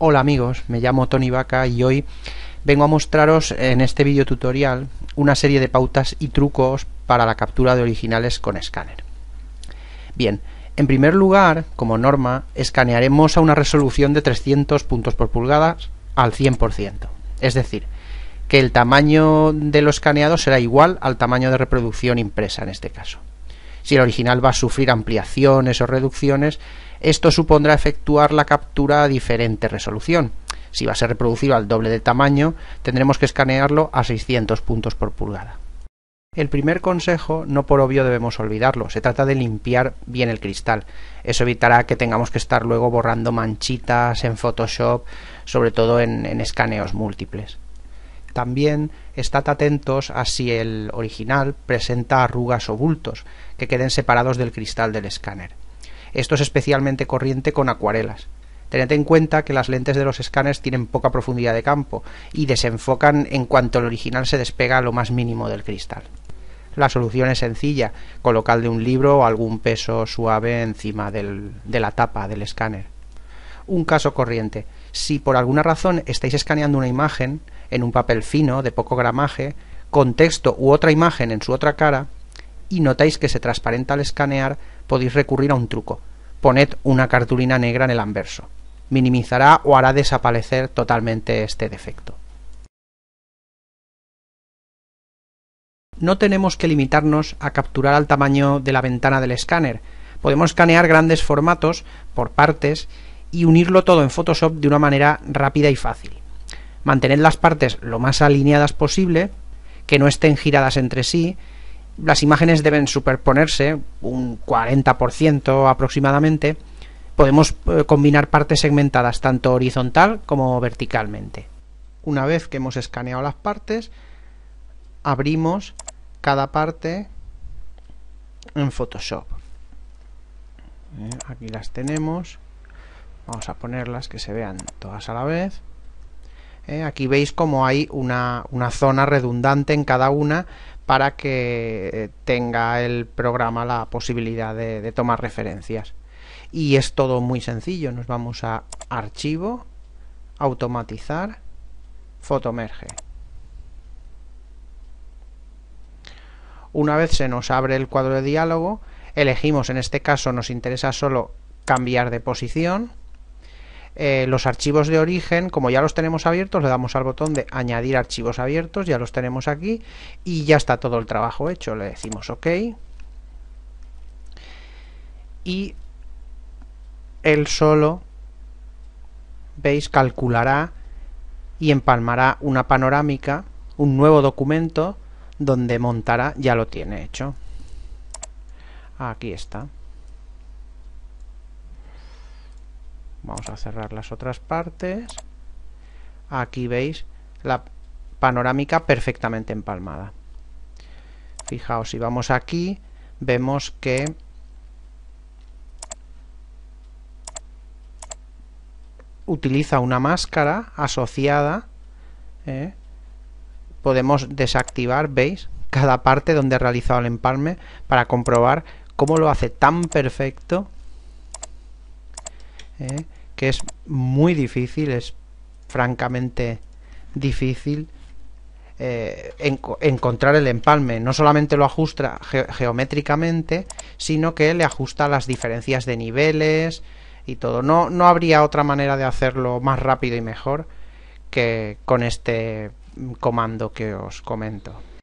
Hola amigos, me llamo Tony Vaca y hoy vengo a mostraros en este video tutorial una serie de pautas y trucos para la captura de originales con escáner. Bien, en primer lugar, como norma, escanearemos a una resolución de 300 puntos por pulgada al 100%, es decir, que el tamaño de los escaneados será igual al tamaño de reproducción impresa en este caso. Si el original va a sufrir ampliaciones o reducciones, esto supondrá efectuar la captura a diferente resolución. Si va a ser reproducido al doble de tamaño, tendremos que escanearlo a 600 puntos por pulgada. El primer consejo, no por obvio debemos olvidarlo, se trata de limpiar bien el cristal. Eso evitará que tengamos que estar luego borrando manchitas en Photoshop, sobre todo en, en escaneos múltiples. También estad atentos a si el original presenta arrugas o bultos, que queden separados del cristal del escáner. Esto es especialmente corriente con acuarelas. Tened en cuenta que las lentes de los escáneres tienen poca profundidad de campo y desenfocan en cuanto el original se despega lo más mínimo del cristal. La solución es sencilla, de un libro o algún peso suave encima de la tapa del escáner. Un caso corriente. Si por alguna razón estáis escaneando una imagen, en un papel fino, de poco gramaje, con texto u otra imagen en su otra cara, y notáis que se transparenta al escanear, podéis recurrir a un truco. Poned una cartulina negra en el anverso. Minimizará o hará desaparecer totalmente este defecto. No tenemos que limitarnos a capturar al tamaño de la ventana del escáner. Podemos escanear grandes formatos por partes y unirlo todo en Photoshop de una manera rápida y fácil mantener las partes lo más alineadas posible, que no estén giradas entre sí, las imágenes deben superponerse un 40% aproximadamente, podemos eh, combinar partes segmentadas tanto horizontal como verticalmente. Una vez que hemos escaneado las partes, abrimos cada parte en Photoshop. Eh, aquí las tenemos. Vamos a ponerlas que se vean todas a la vez. ¿eh? Aquí veis como hay una, zona redundante en cada una para que eh, tenga el programa la posibilidad de, de, tomar referencias. Y es todo muy sencillo. Nos vamos a Archivo, Automatizar, Fotomerge. Una vez se nos abre el cuadro de diálogo, elegimos, en este caso nos interesa solo cambiar de posición, eh, los archivos de origen, como ya los tenemos abiertos, le damos al botón de añadir archivos abiertos, ya los tenemos aquí y ya está todo el trabajo hecho, le decimos ok y él solo, veis, calculará y empalmará una panorámica, un nuevo documento donde montará, ya lo tiene hecho. Aquí está. Vamos a cerrar las otras partes. Aquí veis la panorámica perfectamente empalmada. Fijaos, si vamos aquí, vemos que utiliza una máscara asociada. ¿eh? Podemos desactivar, ¿veis? Cada parte donde he realizado el empalme para comprobar cómo lo hace tan perfecto ¿eh? que es muy difícil, es francamente difícil eh, encontrar el empalme. No solamente lo ajusta geométricamente, sino que le ajusta las diferencias de niveles y todo. No, no habría otra manera de hacerlo más rápido y mejor que con este comando que os comento.